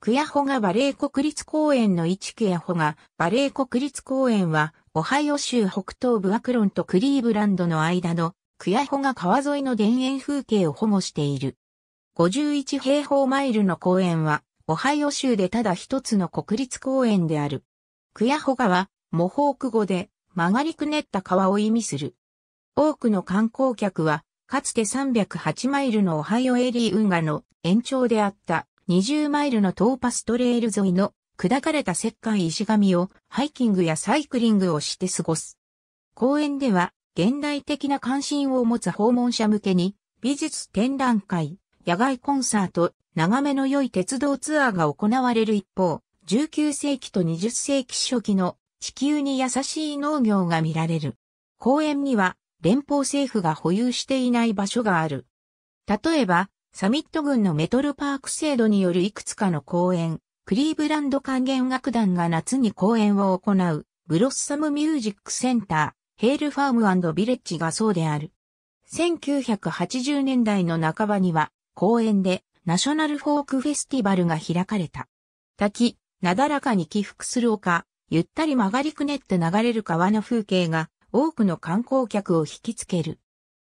クヤホガバレー国立公園の一クヤホガバレー国立公園は、オハイオ州北東部アクロンとクリーブランドの間のクヤホガ川沿いの田園風景を保護している。51平方マイルの公園は、オハイオ州でただ一つの国立公園である。クヤホガは、モホーク語で曲がりくねった川を意味する。多くの観光客は、かつて308マイルのオハイオエリー運河の延長であった20マイルのトーパストレール沿いの砕かれた石灰石神をハイキングやサイクリングをして過ごす。公園では現代的な関心を持つ訪問者向けに美術展覧会、野外コンサート、眺めの良い鉄道ツアーが行われる一方、19世紀と20世紀初期の地球に優しい農業が見られる。公園には連邦政府が保有していない場所がある。例えば、サミット郡のメトルパーク制度によるいくつかの公演、クリーブランド管弦楽団が夏に公演を行う、ブロッサムミュージックセンター、ヘールファームビレッジがそうである。1980年代の半ばには、公演でナショナルフォークフェスティバルが開かれた。滝、なだらかに起伏する丘、ゆったり曲がりくねって流れる川の風景が多くの観光客を引きつける。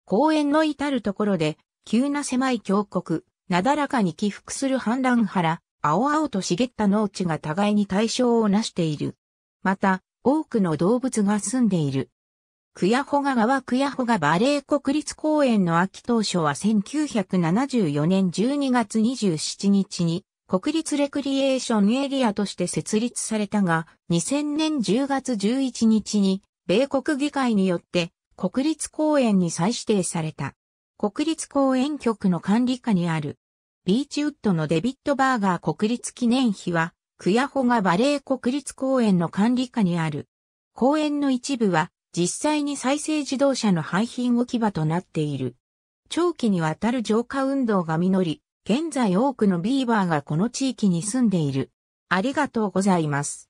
公園の至るところで急な狭い峡谷、なだらかに起伏する氾濫原、青々と茂った農地が互いに対象をなしている。また、多くの動物が住んでいる。クヤホガ川クヤホガバレー国立公園の秋当初は1974年12月27日に国立レクリエーションエリアとして設立されたが2000年10月11日に米国議会によって国立公園に再指定された。国立公園局の管理下にある、ビーチウッドのデビットバーガー国立記念碑は、クヤホガバレー国立公園の管理下にある。公園の一部は、実際に再生自動車の廃品置き場となっている。長期にわたる浄化運動が実り、現在多くのビーバーがこの地域に住んでいる。ありがとうございます。